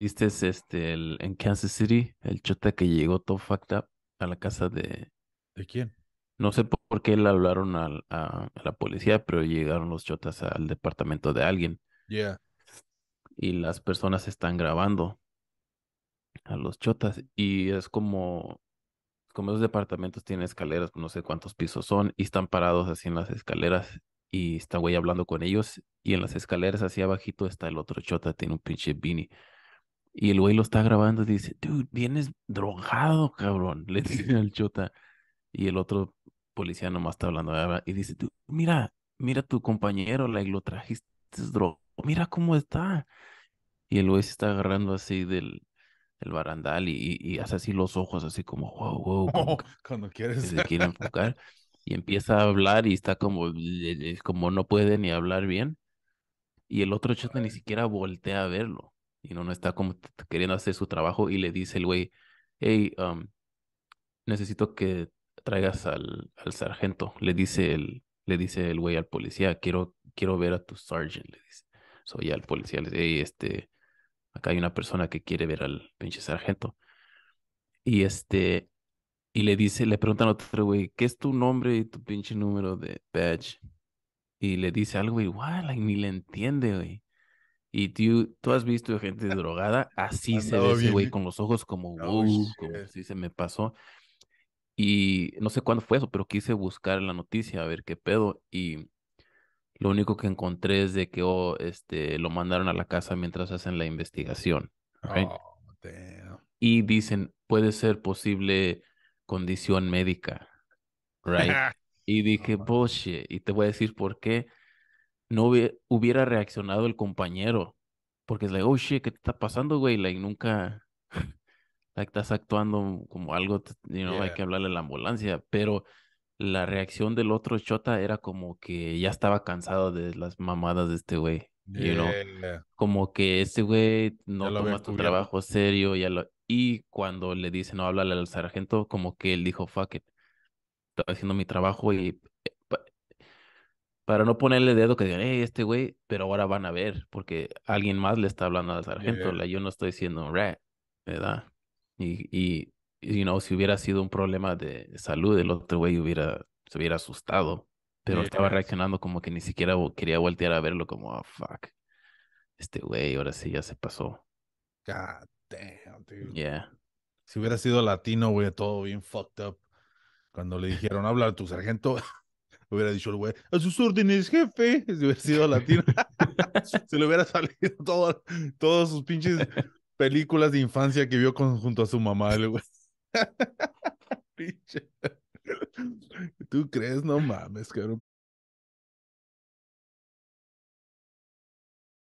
¿Viste este, en Kansas City, el chota que llegó todo fucked a la casa de... ¿De quién? No sé por qué le hablaron a, la policía, pero llegaron los chotas al departamento de alguien. Yeah. Y las personas están grabando a los chotas y es como como esos departamentos tienen escaleras, no sé cuántos pisos son, y están parados así en las escaleras, y está güey hablando con ellos, y en las escaleras así abajito está el otro chota, tiene un pinche bini y el güey lo está grabando y dice, dude, vienes drogado, cabrón, le dice al chota. Y el otro policía nomás está hablando y dice, dude, mira, mira tu compañero, like, lo trajiste drogado, mira cómo está. Y el güey se está agarrando así del, del barandal y, y, hace así los ojos, así como, wow, wow. cuando quieres. Se quiere enfocar. y empieza a hablar y está como, eh, eh, como no puede ni hablar bien. Y el otro chota ni siquiera voltea a verlo y no, no está como queriendo hacer su trabajo y le dice el güey, hey, um, necesito que traigas al, al sargento, le dice el, le dice el güey al policía, quiero, quiero ver a tu sergeant, le dice. soy al policía le dice, hey, este, acá hay una persona que quiere ver al pinche sargento. Y este, y le dice, le preguntan a otro güey, ¿qué es tu nombre y tu pinche número de badge? Y le dice algo igual, like, ni le entiende, güey. Y tú has visto gente drogada, así se ve ese güey con los ojos como, si se me pasó. Y no sé cuándo fue eso, pero quise buscar la noticia a ver qué pedo. Y lo único que encontré es de que oh, este, lo mandaron a la casa mientras hacen la investigación. Oh, y dicen, puede ser posible condición médica. Right? y dije, bullshit. Y te voy a decir por qué no hubiera reaccionado el compañero. Porque es like, oh shit, ¿qué te está pasando, güey? Like, nunca. like, estás actuando como algo, you hay que hablarle a la ambulancia. Pero la reacción del otro Chota era como que ya estaba cansado de las mamadas de este güey. You know? Como que este güey no toma tu trabajo serio. Ya Y cuando le dice no, háblale al sargento, como que él dijo, fuck it. Estoy haciendo mi trabajo y para no ponerle dedo que digan, hey, este güey, pero ahora van a ver, porque alguien más le está hablando al sargento, yo no estoy diciendo rat, ¿verdad? Y, y, you know, si hubiera sido un problema de salud, el otro güey hubiera, se hubiera asustado, pero estaba reaccionando como que ni siquiera quería voltear a verlo, como, oh, fuck, este güey, ahora sí ya se pasó. God damn, dude. Yeah. Si hubiera sido latino, güey, todo bien fucked up. Cuando le dijeron, habla a tu sargento. hubiera dicho el güey, a sus órdenes, jefe, si hubiera sido latino, se le hubiera salido todo, todas sus pinches películas de infancia que vio junto a su mamá, el güey. ¿Tú crees? No mames, cabrón.